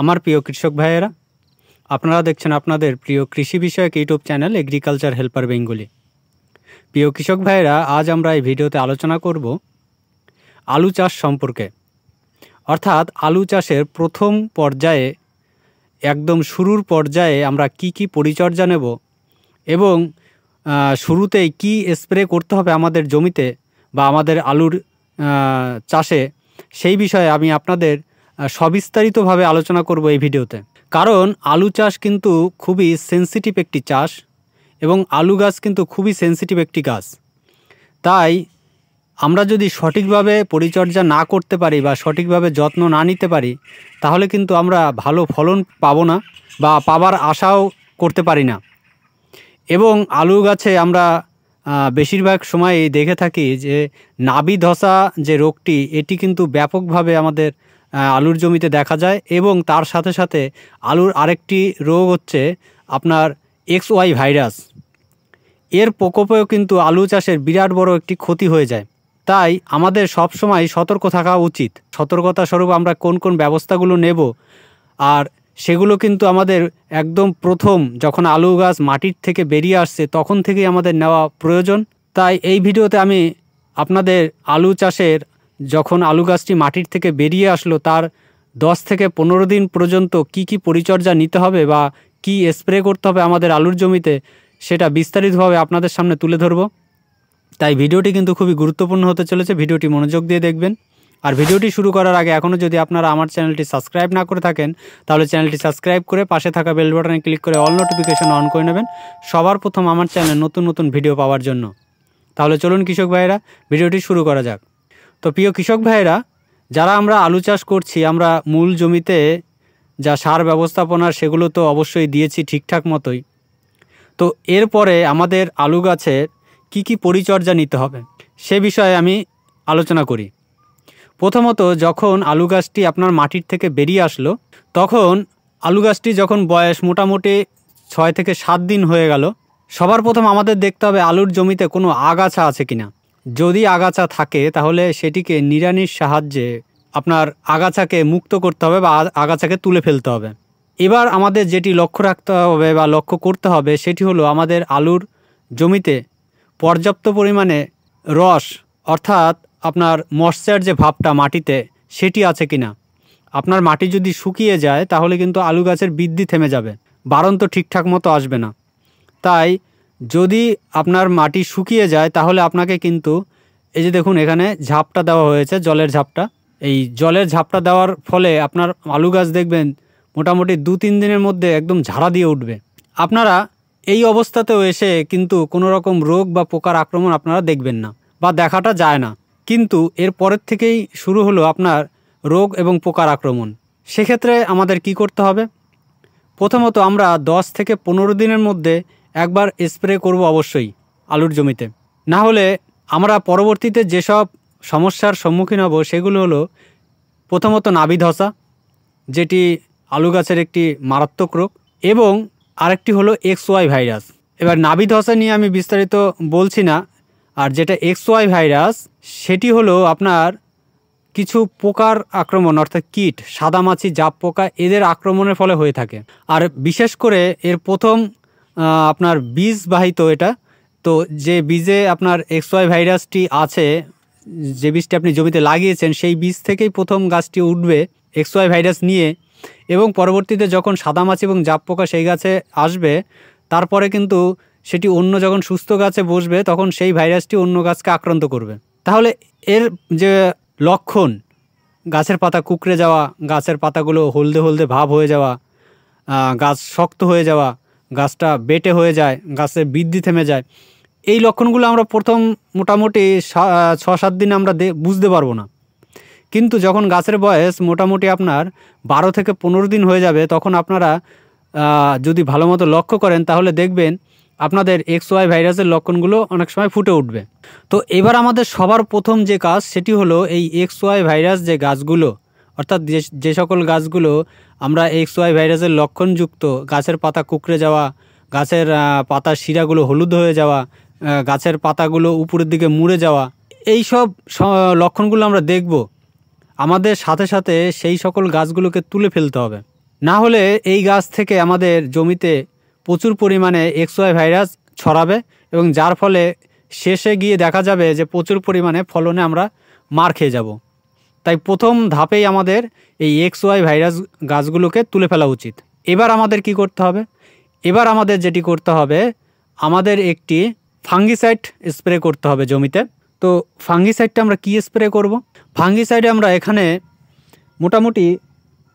আমার প্রিয় কৃষক ভাইয়েরা আপনারা দেখছেন আপনাদের প্রিয় কৃষি বিষয়ক YouTube channel agriculture helper Bengali প্রিয় কৃষক ভাইয়েরা আজ আমরা এই ভিডিওতে আলোচনা করব আলু চাষ সম্পর্কে অর্থাৎ আলু চাষের প্রথম পর্যায়ে একদম শুরুর পর্যায়ে আমরা কি কি পরিচর্যা নেব এবং শুরুতেই কি স্প্রে করতে হবে আমাদের জমিতে বা আমাদের আলুর চাষে সেই বিষয়ে আমি আপনাদের সবিস্তারিতভাবে আলোচনা করব এই ভিডিওতে কারণ আলু চাষ কিন্তু খুবই সেন্সিটিভ একটি চাষ এবং আলু গাছ কিন্তু খুবই সেন্সিটিভ একটি গাছ তাই আমরা যদি সঠিকভাবে পরিচর্যা না করতে পারি বা সঠিকভাবে যত্ন না নিতে পারি তাহলে কিন্তু আমরা ভালো ফলন পাবো না বা পাবার আশাও করতে পারি না এবং আলু গাছে আমরা বেশিরভাগ সময় দেখে থাকি যে নাবি ধসা যে রোগটি এটি কিন্তু ব্যাপকভাবে আমাদের আলুর জমিতে দেখা যায় এবং তার সাথে সাথে আলুর আরেকটি রোগ হচ্ছে আপনার এক্স ওয়াই ভাইরাস এর প্রকোপেও কিন্তু আলু চাষের বিরাট বড় একটি ক্ষতি হয়ে যায় তাই আমাদের সব সময় সতর্ক থাকা উচিত সতর্কতা স্বরূপ আমরা কোন কোন ব্যবস্থাগুলো নেব আর সেগুলো কিন্তু আমাদের একদম প্রথম যখন আলু গাছ মাটির থেকে বেরিয়ে আসছে তখন থেকেই আমাদের নেওয়া প্রয়োজন তাই এই ভিডিওতে আমি আপনাদের আলু চাষের যখন আলু গাছটি মাটির থেকে বেরিয়ে আসলো তার দশ থেকে পনেরো দিন পর্যন্ত কি কি পরিচর্যা নিতে হবে বা কি স্প্রে করতে হবে আমাদের আলুর জমিতে সেটা বিস্তারিতভাবে আপনাদের সামনে তুলে ধরব তাই ভিডিওটি কিন্তু খুবই গুরুত্বপূর্ণ হতে চলেছে ভিডিওটি মনোযোগ দিয়ে দেখবেন আর ভিডিওটি শুরু করার আগে এখনও যদি আপনারা আমার চ্যানেলটি সাবস্ক্রাইব না করে থাকেন তাহলে চ্যানেলটি সাবস্ক্রাইব করে পাশে থাকা বেল বাটনে ক্লিক করে অল নোটিফিকেশন অন করে নেবেন সবার প্রথম আমার চ্যানেলে নতুন নতুন ভিডিও পাওয়ার জন্য তাহলে চলুন কৃষক ভাইয়েরা ভিডিওটি শুরু করা যাক তো প্রিয় কৃষক ভাইয়েরা যারা আমরা আলু চাষ করছি আমরা মূল জমিতে যা সার ব্যবস্থাপনার সেগুলো তো অবশ্যই দিয়েছি ঠিকঠাক মতোই তো এরপরে আমাদের আলু গাছের কি কি পরিচর্যা নিতে হবে সে বিষয়ে আমি আলোচনা করি প্রথমত যখন আলু গাছটি আপনার মাটির থেকে বেরিয়ে আসলো তখন আলু গাছটি যখন বয়স মোটামুটি ছয় থেকে সাত দিন হয়ে গেল সবার প্রথম আমাদের দেখতে হবে আলুর জমিতে কোনো আগাছা আছে কিনা যদি আগাছা থাকে তাহলে সেটিকে নিরানির সাহায্যে আপনার আগাছাকে মুক্ত করতে হবে বা আগাছাকে তুলে ফেলতে হবে এবার আমাদের যেটি লক্ষ্য রাখতে হবে বা লক্ষ্য করতে হবে সেটি হলো আমাদের আলুর জমিতে পর্যাপ্ত পরিমাণে রস অর্থাৎ আপনার মশ্চার যে ভাবটা মাটিতে সেটি আছে কিনা আপনার মাটি যদি শুকিয়ে যায় তাহলে কিন্তু আলু গাছের বৃদ্ধি থেমে যাবে বারণ তো ঠিকঠাক মতো আসবে না তাই যদি আপনার মাটি শুকিয়ে যায় তাহলে আপনাকে কিন্তু এই যে দেখুন এখানে ঝাপটা দেওয়া হয়েছে জলের ঝাপটা এই জলের ঝাপটা দেওয়ার ফলে আপনার আলু গাছ দেখবেন মোটামুটি দু তিন দিনের মধ্যে একদম ঝাড়া দিয়ে উঠবে আপনারা এই অবস্থাতেও এসে কিন্তু কোনো রকম রোগ বা পোকার আক্রমণ আপনারা দেখবেন না বা দেখাটা যায় না কিন্তু এর পরের থেকেই শুরু হলো আপনার রোগ এবং পোকার আক্রমণ সেক্ষেত্রে আমাদের কি করতে হবে প্রথমত আমরা দশ থেকে পনেরো দিনের মধ্যে একবার স্প্রে করব অবশ্যই আলুর জমিতে না হলে আমরা পরবর্তীতে যেসব সমস্যার সম্মুখীন হব সেগুলো হলো প্রথমত নাবি ধসা যেটি আলু গাছের একটি মারাত্মক রোগ এবং আরেকটি হলো এক্স ওয়াই ভাইরাস এবার নাবি ধসা নিয়ে আমি বিস্তারিত বলছি না আর যেটা এক্স ওয়াই ভাইরাস সেটি হলো আপনার কিছু পোকার আক্রমণ অর্থাৎ কীট সাদামাছি জাপ পোকা এদের আক্রমণের ফলে হয়ে থাকে আর বিশেষ করে এর প্রথম আপনার বীজ বাহিত এটা তো যে বীজে আপনার এক্সওয়াই ভাইরাসটি আছে যে বীজটি আপনি জমিতে লাগিয়েছেন সেই বীজ থেকেই প্রথম গাছটি উঠবে এক্সওয়াই ভাইরাস নিয়ে এবং পরবর্তীতে যখন সাদামাছি এবং জাপ পোকা সেই গাছে আসবে তারপরে কিন্তু সেটি অন্য যখন সুস্থ গাছে বসবে তখন সেই ভাইরাসটি অন্য গাছকে আক্রান্ত করবে তাহলে এর যে লক্ষণ গাছের পাতা কুকড়ে যাওয়া গাছের পাতাগুলো হলদে হলদে ভাব হয়ে যাওয়া গাছ শক্ত হয়ে যাওয়া গাছটা বেটে হয়ে যায় গাছের বৃদ্ধি থেমে যায় এই লক্ষণগুলো আমরা প্রথম মোটামুটি ছ সাত দিন আমরা বুঝতে পারবো না কিন্তু যখন গাছের বয়স মোটামুটি আপনার বারো থেকে পনেরো দিন হয়ে যাবে তখন আপনারা যদি ভালো মতো লক্ষ্য করেন তাহলে দেখবেন আপনাদের এক্স ওয়াই ভাইরাসের লক্ষণগুলো অনেক সময় ফুটে উঠবে তো এবার আমাদের সবার প্রথম যে কাজ সেটি হলো এই এক্স ওয়াই ভাইরাস যে গাছগুলো অর্থাৎ যে যে সকল গাছগুলো আমরা এক্স ওয়াই ভাইরাসের লক্ষণযুক্ত গাছের পাতা কুকড়ে যাওয়া গাছের পাতার শিরাগুলো হলুদ হয়ে যাওয়া গাছের পাতাগুলো উপরের দিকে মুড়ে যাওয়া এই সব লক্ষণগুলো আমরা দেখব আমাদের সাথে সাথে সেই সকল গাছগুলোকে তুলে ফেলতে হবে না হলে এই গাছ থেকে আমাদের জমিতে প্রচুর পরিমাণে এক্স ওয়াই ভাইরাস ছড়াবে এবং যার ফলে শেষে গিয়ে দেখা যাবে যে প্রচুর পরিমাণে ফলনে আমরা মার খেয়ে যাবো তাই প্রথম ধাপেই আমাদের এই এক্স ওয়াই ভাইরাস গাছগুলোকে তুলে ফেলা উচিত এবার আমাদের কি করতে হবে এবার আমাদের যেটি করতে হবে আমাদের একটি ফাঙ্গিসাইড স্প্রে করতে হবে জমিতে তো ফাঙ্গিসাইডটা আমরা কি স্প্রে করব ফাঙ্গিসাইডে আমরা এখানে মোটামুটি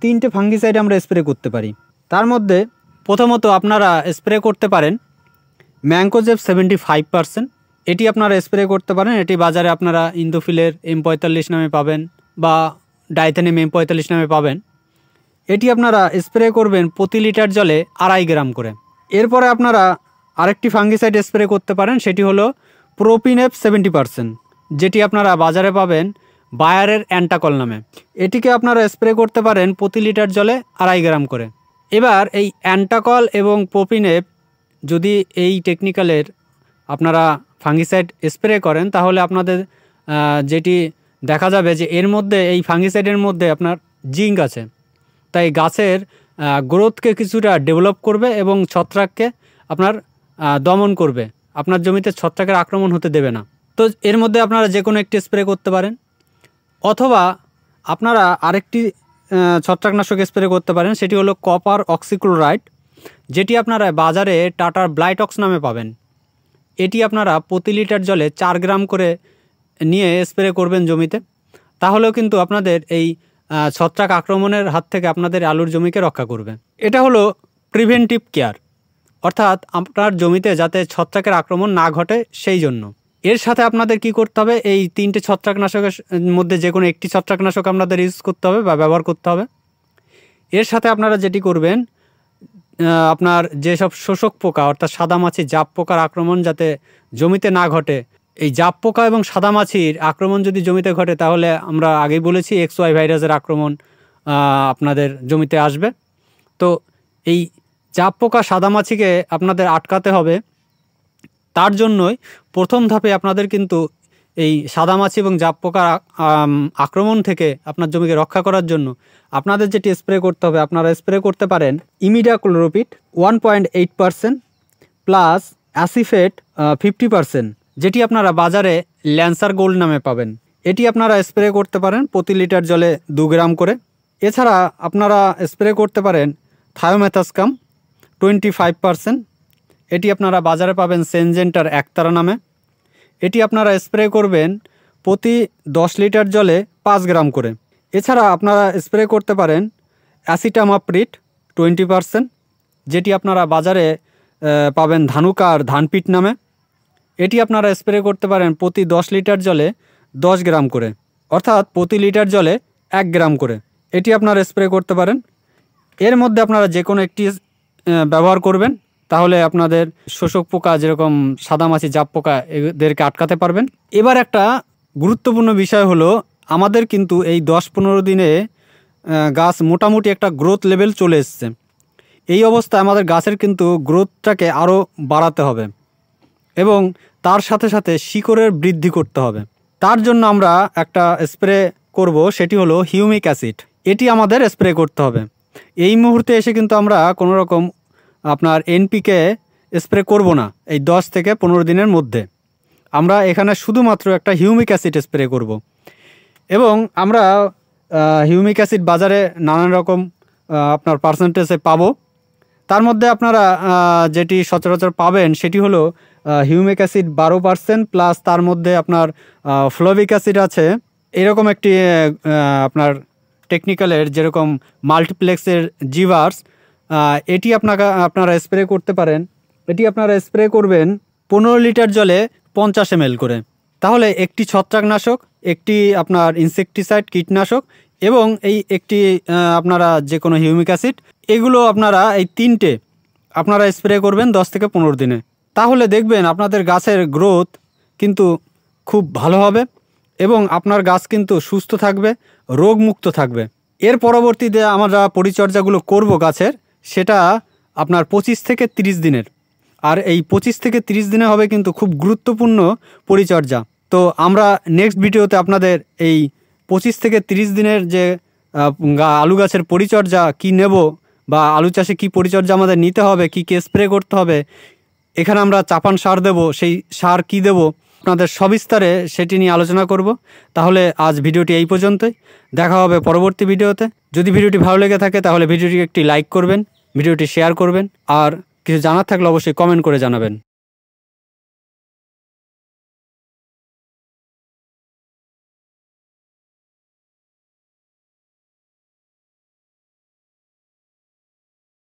তিনটে ফাঙ্গিসাইড আমরা স্প্রে করতে পারি তার মধ্যে প্রথমত আপনারা স্প্রে করতে পারেন ম্যাঙ্কোজেব সেভেন্টি ফাইভ পারসেন্ট এটি আপনারা স্প্রে করতে পারেন এটি বাজারে আপনারা ইন্দোফিলের এম পঁয়তাল্লিশ নামে পাবেন বা ডায়থানিম এম পঁয়তাল্লিশ নামে পাবেন এটি আপনারা স্প্রে করবেন প্রতি লিটার জলে আড়াই গ্রাম করে এরপরে আপনারা আরেকটি ফাঙ্গিসাইড স্প্রে করতে পারেন সেটি হলো প্রোপিনেপ সেভেন্টি পারসেন্ট যেটি আপনারা বাজারে পাবেন বায়ারের অ্যান্টাকল নামে এটিকে আপনারা স্প্রে করতে পারেন প্রতি লিটার জলে আড়াই গ্রাম করে এবার এই অ্যান্টাকল এবং প্রোপিনেপ যদি এই টেকনিক্যালের আপনারা ফাঙ্গিসাইড স্প্রে করেন তাহলে আপনাদের যেটি দেখা যাবে যে এর মধ্যে এই ফাঙ্গিসাইডের মধ্যে আপনার জিঙ্ক আছে তাই গাছের গ্রোথকে কিছুটা ডেভেলপ করবে এবং ছত্রাককে আপনার দমন করবে আপনার জমিতে ছত্রাকের আক্রমণ হতে দেবে না তো এর মধ্যে আপনারা যে কোনো একটি স্প্রে করতে পারেন অথবা আপনারা আরেকটি ছত্রাকনাশক স্প্রে করতে পারেন সেটি হলো কপার অক্সিক্লোরাইড যেটি আপনারা বাজারে টাটার ব্লাইটক্স নামে পাবেন এটি আপনারা প্রতি লিটার জলে চার গ্রাম করে নিয়ে স্প্রে করবেন জমিতে তাহলেও কিন্তু আপনাদের এই ছত্রাক আক্রমণের হাত থেকে আপনাদের আলুর জমিকে রক্ষা করবে এটা হলো প্রিভেন্টিভ কেয়ার অর্থাৎ আপনার জমিতে যাতে ছত্রাকের আক্রমণ না ঘটে সেই জন্য এর সাথে আপনাদের কি করতে হবে এই তিনটে ছত্রাকনাশকের মধ্যে যে কোনো একটি ছত্রাকনাশক আপনাদের ইউজ করতে হবে বা ব্যবহার করতে হবে এর সাথে আপনারা যেটি করবেন আপনার যেসব শোষক পোকা অর্থাৎ সাদা মাছি জাপ পোকার আক্রমণ যাতে জমিতে না ঘটে এই জাপ পোকা এবং সাদা মাছির আক্রমণ যদি জমিতে ঘটে তাহলে আমরা আগেই বলেছি এক্স ওয়াই ভাইরাসের আক্রমণ আপনাদের জমিতে আসবে তো এই জাপ পোকা সাদা মাছিকে আপনাদের আটকাতে হবে তার জন্যই প্রথম ধাপে আপনাদের কিন্তু এই সাদা মাছি এবং জাপ পোকার আক্রমণ থেকে আপনার জমিকে রক্ষা করার জন্য আপনাদের যেটি স্প্রে করতে হবে আপনারা স্প্রে করতে পারেন imidacloprid one point eight percent plus acephate fifty percent যেটি আপনারা বাজারে ল্যান্সার গোল্ড নামে পাবেন এটি আপনারা স্প্রে করতে পারেন প্রতি লিটার জলে দু গ্রাম করে এছাড়া আপনারা স্প্রে করতে পারেন থায়োমেথাসকাম টোয়েন্টি ফাইভ পারসেন্ট এটি আপনারা বাজারে পাবেন সেনজেন্টার একতারা নামে এটি আপনারা স্প্রে করবেন প্রতি দশ লিটার জলে পাঁচ গ্রাম করে এছাড়া আপনারা স্প্রে করতে পারেন অ্যাসিটামাপ্রিট টোয়েন্টি পারসেন্ট যেটি আপনারা বাজারে পাবেন ধানুকা আর ধানপিট নামে এটি আপনারা স্প্রে করতে পারেন প্রতি 10 লিটার জলে 10 গ্রাম করে অর্থাৎ প্রতি লিটার জলে এক গ্রাম করে এটি আপনারা স্প্রে করতে পারেন এর মধ্যে আপনারা যে কোনো একটি ব্যবহার করবেন তাহলে আপনাদের শোষক পোকা যেরকম সাদামাছি জাপ পোকা এদেরকে আটকাতে পারবেন এবার একটা গুরুত্বপূর্ণ বিষয় হলো আমাদের কিন্তু এই দশ পনেরো দিনে গাছ মোটামুটি একটা গ্রোথ লেভেল চলে এসছে এই অবস্থায় আমাদের গাছের কিন্তু গ্রোথটাকে আরও বাড়াতে হবে এবং তার সাথে সাথে শিকড়ের বৃদ্ধি করতে হবে তার জন্য আমরা একটা স্প্রে করব সেটি হলো হিউমিক অ্যাসিড এটি আমাদের স্প্রে করতে হবে এই মুহূর্তে এসে কিন্তু আমরা কোনো রকম আপনার এনপিকে স্প্রে করব না এই 10 থেকে পনেরো দিনের মধ্যে আমরা এখানে শুধুমাত্র একটা হিউমিক অ্যাসিড স্প্রে করব। এবং আমরা হিউমিক অ্যাসিড বাজারে নানান রকম আপনার পার্সেন্টেজে পাবো তার মধ্যে আপনারা যেটি সচরাচর পাবেন সেটি হলো হিউমিক অ্যাসিড বারো পার্সেন্ট প্লাস তার মধ্যে আপনার ফ্লোভিক অ্যাসিড আছে এরকম একটি আপনার টেকনিক্যালের যেরকম মাল্টিপ্লেক্সের জিভার্স এটি আপনাকে আপনারা স্প্রে করতে পারেন এটি আপনারা স্প্রে করবেন পনেরো লিটার জলে পঞ্চাশ এম করে তাহলে একটি ছত্রাকনাশক একটি আপনার ইনসেকটিসাইড কীটনাশক এবং এই একটি আপনারা যে কোনো হিউমিক অ্যাসিড এগুলো আপনারা এই তিনটে আপনারা স্প্রে করবেন দশ থেকে পনেরো দিনে তাহলে দেখবেন আপনাদের গাছের গ্রোথ কিন্তু খুব ভালো হবে এবং আপনার গাছ কিন্তু সুস্থ থাকবে রোগমুক্ত থাকবে এর পরবর্তীতে আমরা পরিচর্যাগুলো করব গাছের সেটা আপনার পঁচিশ থেকে ৩০ দিনের আর এই পঁচিশ থেকে ৩০ দিনে হবে কিন্তু খুব গুরুত্বপূর্ণ পরিচর্যা তো আমরা নেক্সট ভিডিওতে আপনাদের এই পঁচিশ থেকে ৩০ দিনের যে আলু গাছের পরিচর্যা কি নেব বা আলু চাষে কি পরিচর্যা আমাদের নিতে হবে কি কে স্প্রে করতে হবে এখানে আমরা চাপান সার দেব সেই সার কি দেব আপনাদের সবিস্তারে সেটি নিয়ে আলোচনা করব তাহলে আজ ভিডিওটি এই পর্যন্তই দেখা হবে পরবর্তী ভিডিওতে যদি ভিডিওটি ভালো লেগে থাকে তাহলে ভিডিওটি একটি লাইক করবেন ভিডিওটি শেয়ার করবেন আর কিছু জানার থাকলে অবশ্যই কমেন্ট করে জানাবেন